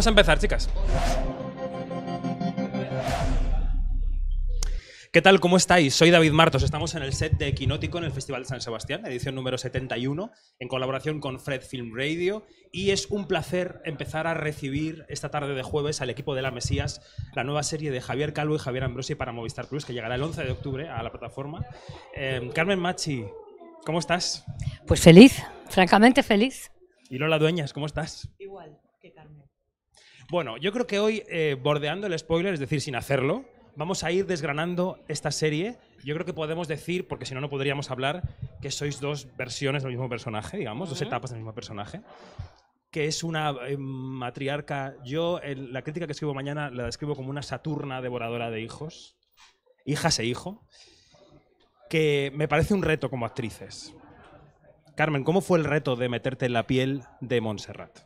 Vamos a empezar, chicas. ¿Qué tal? ¿Cómo estáis? Soy David Martos. Estamos en el set de Quinótico en el Festival de San Sebastián, edición número 71, en colaboración con Fred Film Radio. Y es un placer empezar a recibir esta tarde de jueves al equipo de La Mesías, la nueva serie de Javier Calvo y Javier Ambrosi para Movistar Plus, que llegará el 11 de octubre a la plataforma. Em, Carmen Machi, ¿cómo estás? Pues feliz, francamente feliz. Y Lola Dueñas, ¿cómo estás? Igual que Carmen. Bueno, yo creo que hoy, eh, bordeando el spoiler, es decir, sin hacerlo, vamos a ir desgranando esta serie. Yo creo que podemos decir, porque si no, no podríamos hablar, que sois dos versiones del mismo personaje, digamos, dos etapas del mismo personaje que es una eh, matriarca. Yo la crítica que escribo mañana la describo como una Saturna devoradora de hijos, hijas e hijo, que me parece un reto como actrices. Carmen, ¿cómo fue el reto de meterte en la piel de Montserrat?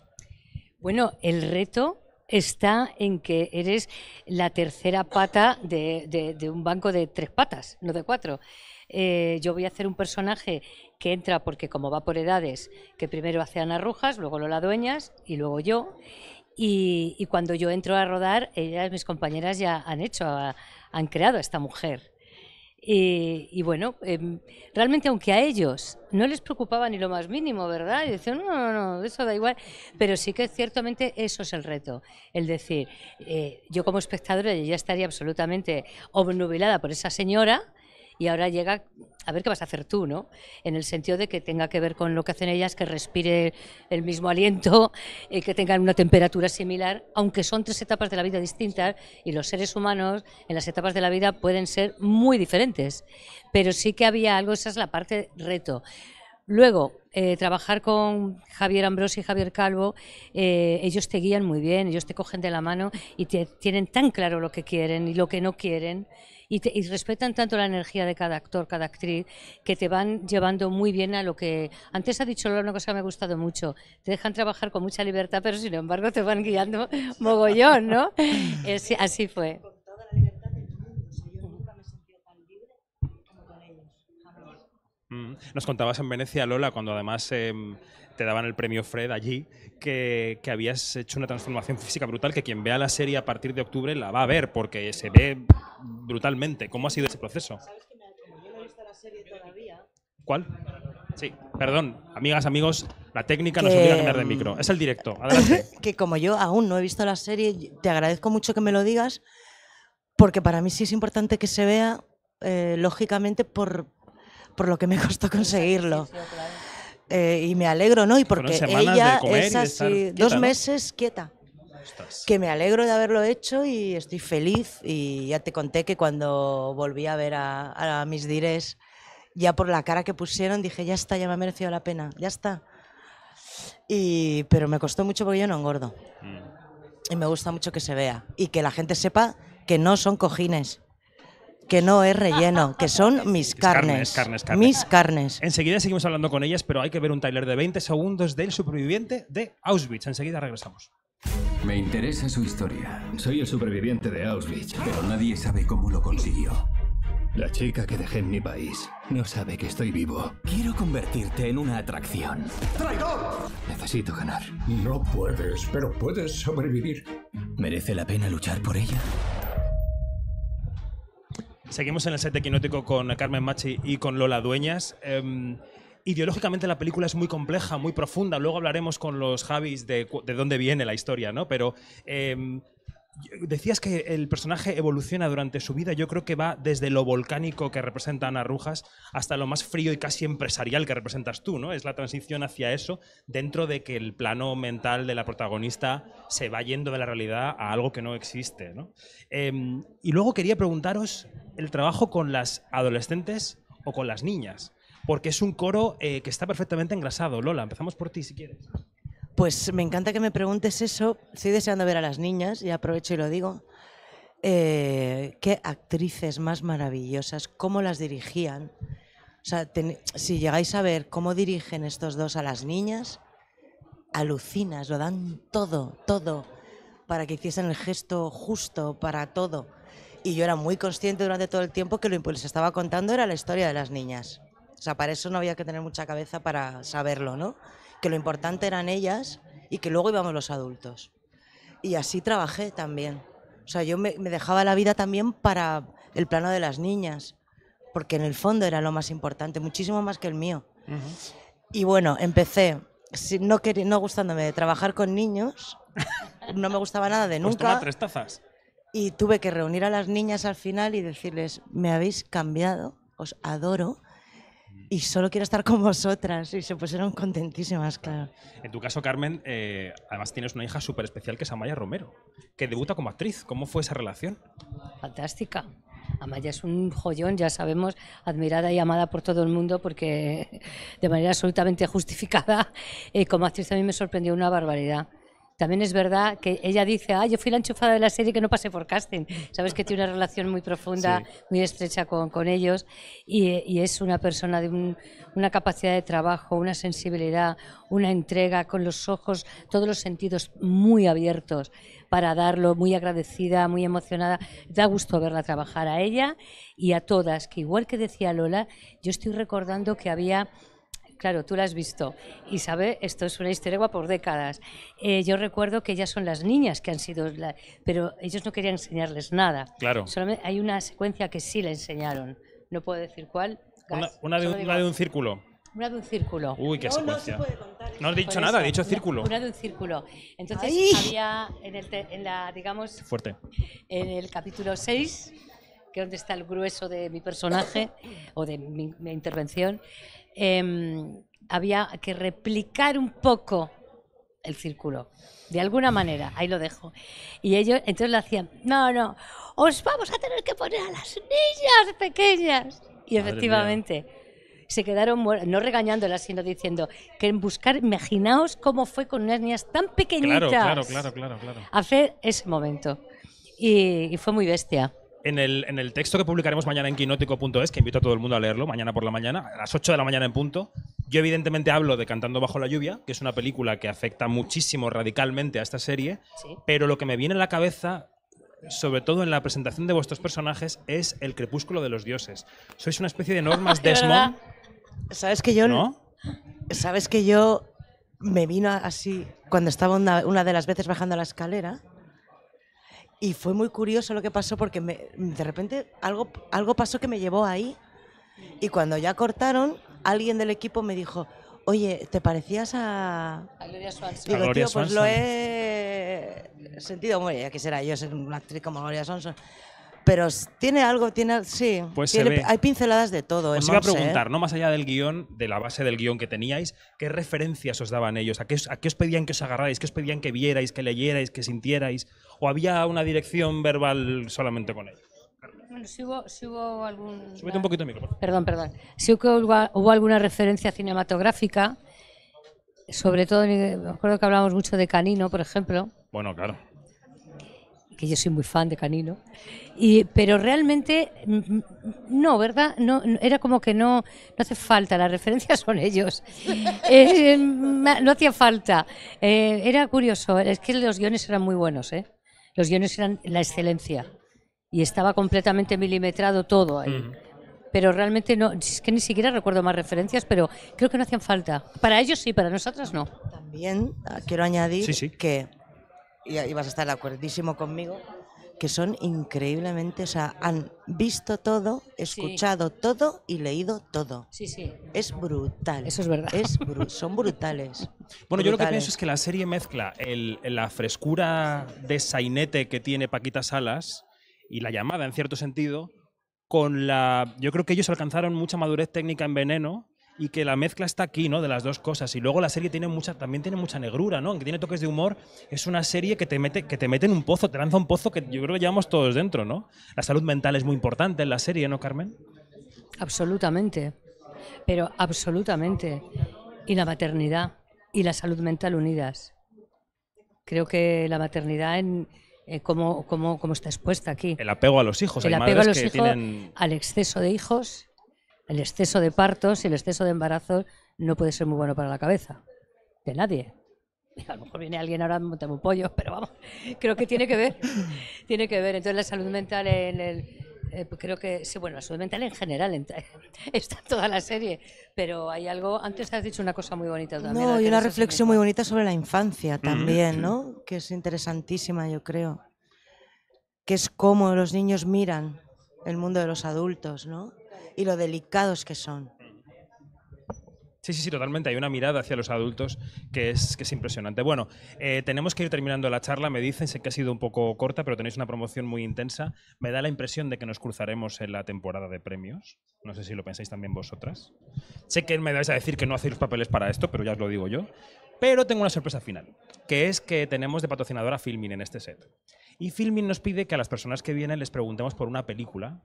Bueno, el reto está en que eres la tercera pata de, un banco de tres patas, no de cuatro. Eh, yo voy a hacer un personaje que entra porque como va por edades, que primero hace Ana Rujas, luego Lola Dueñas y luego yo. Y, y cuando yo entro a rodar, ellas, mis compañeras ya han hecho, han creado a esta mujer. Eh, y, bueno, em, realmente aunque a ellos no les preocupaba ni lo más mínimo, ¿verdad? Y decían, no, no, no, eso da igual. Pero sí que ciertamente eso es el reto. El decir, eh, yo como espectadora ya estaría absolutamente obnubilada por esa señora y ahora llega a ver qué vas a hacer tú, ¿no? En el sentido de que tenga que ver con lo que hacen ellas, que respire el mismo aliento, y eh, que tengan una temperatura similar, aunque son tres etapas de la vida distintas y los seres humanos en las etapas de la vida pueden ser muy diferentes. Pero sí que había algo, esa es la parte reto. Luego, eh, trabajar con Javier Ambrosi y Javier Calvo, eh, ellos te guían muy bien, ellos te cogen de la mano y te, tienen tan claro lo que quieren y lo que no quieren. Y, respetan tanto la energía de cada actor, cada actriz, que te van llevando muy bien a lo que... Antes ha dicho una cosa que me ha gustado mucho, te dejan trabajar con mucha libertad, pero sin embargo te van guiando mogollón, ¿no? así fue. Nos contabas en Venecia, Lola, cuando además em, te daban el premio Fred allí, que, habías hecho una transformación física brutal, que quien vea la serie a partir de octubre la va a ver, porque se ve brutalmente. ¿Cómo ha sido ese proceso? ¿Sabes que me Yo no he visto la serie todavía. ¿Cuál? Sí, perdón, amigas, amigos, la técnica nos obliga a cambiar de micro. Es el directo, adelante. Que como yo aún no he visto la serie, te agradezco mucho que me lo digas, porque para mí sí es importante que se vea, eh, lógicamente, por, por lo que me costó conseguirlo. Eh, y me alegro, ¿no? Y porque ella es así, dos meses quieta. Que me alegro de haberlo hecho y estoy feliz. Y ya te conté que cuando volví a ver a, mis dires, ya por la cara que pusieron, dije, ya está, ya me ha merecido la pena, ya está. Y, pero me costó mucho porque yo no engordo. Mm. Y me gusta mucho que se vea y que la gente sepa que no son cojines que no es relleno, que son mis carnes. carnes, Mis carnes. Enseguida seguimos hablando con ellas, pero hay que ver un trailer de 20 segundos del superviviente de Auschwitz. Enseguida regresamos. Me interesa su historia. Soy el superviviente de Auschwitz, pero nadie sabe cómo lo consiguió. La chica que dejé en mi país no sabe que estoy vivo. Quiero convertirte en una atracción. ¡Traidor! Necesito ganar. No puedes, pero puedes sobrevivir. ¿Merece la pena luchar por ella? Seguimos en el set de Quinótico con Carmen Machi y con Lola Dueñas. Em, ideológicamente la película es muy compleja, muy profunda. Luego hablaremos con los Javis de, dónde viene la historia, ¿no? Pero em, decías que el personaje evoluciona durante su vida. Yo creo que va desde lo volcánico que representa Ana Rujas hasta lo más frío y casi empresarial que representas tú, ¿no? Es la transición hacia eso dentro de que el plano mental de la protagonista se va yendo de la realidad a algo que no existe, em, y luego quería preguntaros el trabajo con las adolescentes o con las niñas, porque es un coro eh, que está perfectamente engrasado. Lola, empezamos por ti si quieres. Pues me encanta que me preguntes eso. Estoy deseando ver a las niñas y aprovecho y lo digo. Eh, qué actrices más maravillosas, cómo las dirigían. O sea, si llegáis a ver cómo dirigen estos dos a las niñas, alucinas, lo dan todo, todo, para que hiciesen el gesto justo, para todo y yo era muy consciente durante todo el tiempo que lo que les estaba contando era la historia de las niñas. O sea, para eso no había que tener mucha cabeza para saberlo, ¿no? Que lo importante eran ellas y que luego íbamos los adultos. Y así trabajé también. O sea, yo me, dejaba la vida también para el plano de las niñas, porque en el fondo era lo más importante, muchísimo más que el mío. Y bueno, empecé no, no gustándome de trabajar con niños, no me gustaba nada de pues nunca. Pues tres tazas. Y tuve que reunir a las niñas al final y decirles, me habéis cambiado, os adoro y solo quiero estar con vosotras. Y se pusieron contentísimas, claro. En tu caso, Carmen, eh, además tienes una hija súper especial que es Amaya Romero, que debuta como actriz. ¿Cómo fue esa relación? Fantástica. Amaya es un joyón, ya sabemos, admirada y amada por todo el mundo porque de manera absolutamente justificada, eh, como actriz también me sorprendió una barbaridad. También es verdad que ella dice, ah, yo fui la enchufada de la serie que no pasé por casting. Sabes que tiene una relación muy profunda, muy estrecha con, ellos y, es una persona de una capacidad de trabajo, una sensibilidad, una entrega con los ojos, todos los sentidos muy abiertos para darlo, muy agradecida, muy emocionada. Da gusto verla trabajar a ella y a todas, que igual que decía Lola, yo estoy recordando que había Claro, tú la has visto. Y sabe, esto es una histeregua por décadas. Eh, yo recuerdo que ellas son las niñas que han sido, pero ellos no querían enseñarles nada. Claro. Solamente hay una secuencia que sí le enseñaron. No puedo decir cuál. una, de, un círculo. Una de un círculo. Uy, qué no, secuencia. No, dicho nada, he dicho círculo. Una, de un círculo. Entonces había en, el, en la, digamos, Fuerte. en el capítulo 6 que es donde está el grueso de mi personaje o de mi, intervención, em, había que replicar un poco el círculo. De alguna manera, ahí lo dejo. Y ellos entonces le hacían, no, no, os vamos a tener que poner a las niñas pequeñas. Y efectivamente, se quedaron no regañándolas, sino diciendo que en buscar, imaginaos cómo fue con unas niñas tan pequeñitas. Claro, claro, claro, claro, Hacer ese momento. y fue muy bestia en el, texto que publicaremos mañana en quinótico.es, que invito a todo el mundo a leerlo, mañana por la mañana, a las 8 de la mañana en punto, yo evidentemente hablo de Cantando bajo la lluvia, que es una película que afecta muchísimo radicalmente a esta serie, pero lo que me viene a la cabeza sobre todo en la presentación de vuestros personajes, es el crepúsculo de los dioses. Sois una especie de normas Desmond. ¿Sabes que yo no? ¿Sabes que yo me vino así cuando estaba una de las veces bajando la escalera? Y fue muy curioso lo que pasó porque de repente algo, algo pasó que me llevó ahí. Y cuando ya cortaron, alguien del equipo me dijo, oye, ¿te parecías a... Gloria Swanson. pues lo he sentido, muy ya que será yo ser una actriz como Gloria Swanson. Pero tiene algo, tiene. Sí, pues hay pinceladas de todo. Os ¿eh, iba a eh? preguntar, no más allá del guión, de la base del guión que teníais, ¿qué referencias os daban ellos? ¿A qué, os pedían que os agarrarais? ¿Qué os pedían que vierais, que leyerais, que sintierais? ¿O había una dirección verbal solamente con ellos? Bueno, si hubo, algún... Súbete un poquito el Perdón, perdón. Si hubo, hubo, alguna referencia cinematográfica, sobre todo, me acuerdo que hablábamos mucho de Canino, por ejemplo. Bueno, claro que yo soy muy fan de Canino, y, pero realmente mm, mm, no, ¿verdad? No, era como que no, no hace falta, las referencias son ellos, eh, no hacía falta, eh, era curioso, es que los guiones eran muy buenos, ¿eh? los guiones eran la excelencia y estaba completamente milimetrado todo ahí. Pero realmente no, es que ni siquiera recuerdo más referencias, pero creo que no hacían falta. Para ellos sí, para nosotras no. También ah, quiero añadir que y, vas a estar de acuerdísimo conmigo, que son increíblemente, o sea, han visto todo, escuchado todo y leído todo. Sí, sí. Es brutal. Eso es verdad. son brutales. Bueno, yo lo que pienso es que la serie mezcla la frescura de sainete que tiene Paquita Salas y la llamada, en cierto sentido, con la... Yo creo que ellos alcanzaron mucha madurez técnica en Veneno, y que la mezcla está aquí, ¿no? De las dos cosas. Y luego la serie tiene mucha, también tiene mucha negrura, ¿no? Aunque tiene toques de humor, es una serie que te, mete, que te mete en un pozo, te lanza un pozo que yo creo que llevamos todos dentro, ¿no? La salud mental es muy importante en la serie, ¿no, Carmen? Absolutamente. Pero absolutamente. Y la maternidad y la salud mental unidas. Creo que la maternidad en, eh, cómo, está expuesta aquí. El apego a los hijos. El apego a los hijos, al exceso de hijos el exceso de partos y el exceso de embarazos no puede ser muy bueno para la cabeza de nadie. A lo mejor viene alguien ahora monta un pollo, pero vamos, creo que tiene que ver, tiene que ver. Entonces la salud mental en el, eh, pues creo que sí, bueno, la salud mental en general está toda la serie, pero hay algo, antes has dicho una cosa muy bonita también. No, y una reflexión muy bonita sobre la infancia mm. también, ¿no? Mm. Que es interesantísima, yo creo. Que es cómo los niños miran el mundo de los adultos, ¿no? y lo delicados que son. Sí, sí, sí, totalmente. Hay una mirada hacia los adultos que es, que es impresionante. Bueno, eh, tenemos que ir terminando la charla. Me dicen, sé que ha sido un poco corta, pero tenéis una promoción muy intensa. Me da la impresión de que nos cruzaremos en la temporada de premios. No sé si lo pensáis también vosotras. Sé que me vais a decir que no hacéis los papeles para esto, pero ya os lo digo yo. Pero tengo una sorpresa final, que es que tenemos de patrocinadora Filmin en este set. Y Filmin nos pide que a las personas que vienen les preguntemos por una película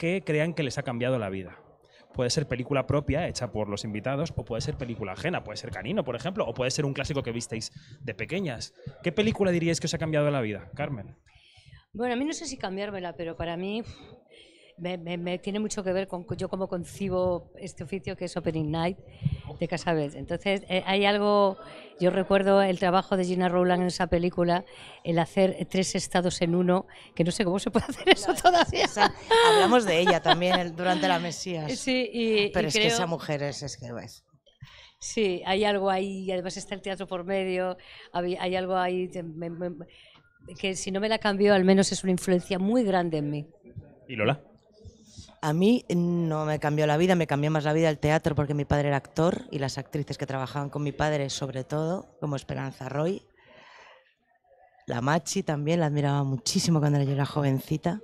que crean que les ha cambiado la vida. Puede ser película propia hecha por los invitados o puede ser película ajena, puede ser Canino, por ejemplo, o puede ser un clásico que visteis de pequeñas. ¿Qué película diríais que os ha cambiado la vida, Carmen? Bueno, a mí no sé si cambiármela, pero para mí me, tiene mucho que ver con yo cómo concibo este oficio que es Opening Night de Casabeth. Entonces, eh, hay algo, yo recuerdo el trabajo de Gina Rowland en esa película, el hacer tres estados en uno, que no sé cómo se puede hacer eso todas todavía. hablamos de ella también durante la Mesías. Sí, Pero es que esa mujer es, es que Sí, hay algo ahí, además está el teatro por medio, hay, algo ahí que si no me la cambió, al menos es una influencia muy grande en mí. ¿Y Lola? A mí no me cambió la vida, me cambió más la vida el teatro porque mi padre era actor y las actrices que trabajaban con mi padre, sobre todo, como Esperanza Roy. La Machi también la admiraba muchísimo cuando yo era jovencita.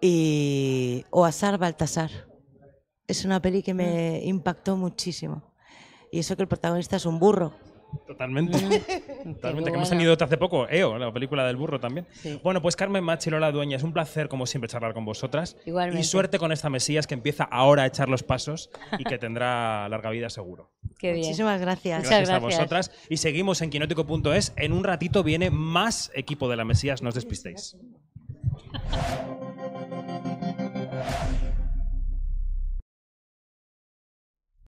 Y Oasar Baltasar. Es una peli que me mm. impactó muchísimo. Y eso que el protagonista es un burro. Totalmente. Mm. Totalmente. Que hemos tenido hace poco, EO, la película del burro también. Bueno, pues Carmen Lola Dueña, es un placer como siempre charlar con vosotras. Y suerte con esta Mesías que empieza ahora a echar los pasos y que tendrá larga vida seguro. Qué Muchísimas gracias. Gracias, gracias. a vosotras. Y seguimos en quinótico.es. En un ratito viene más equipo de la Mesías, no os despistéis.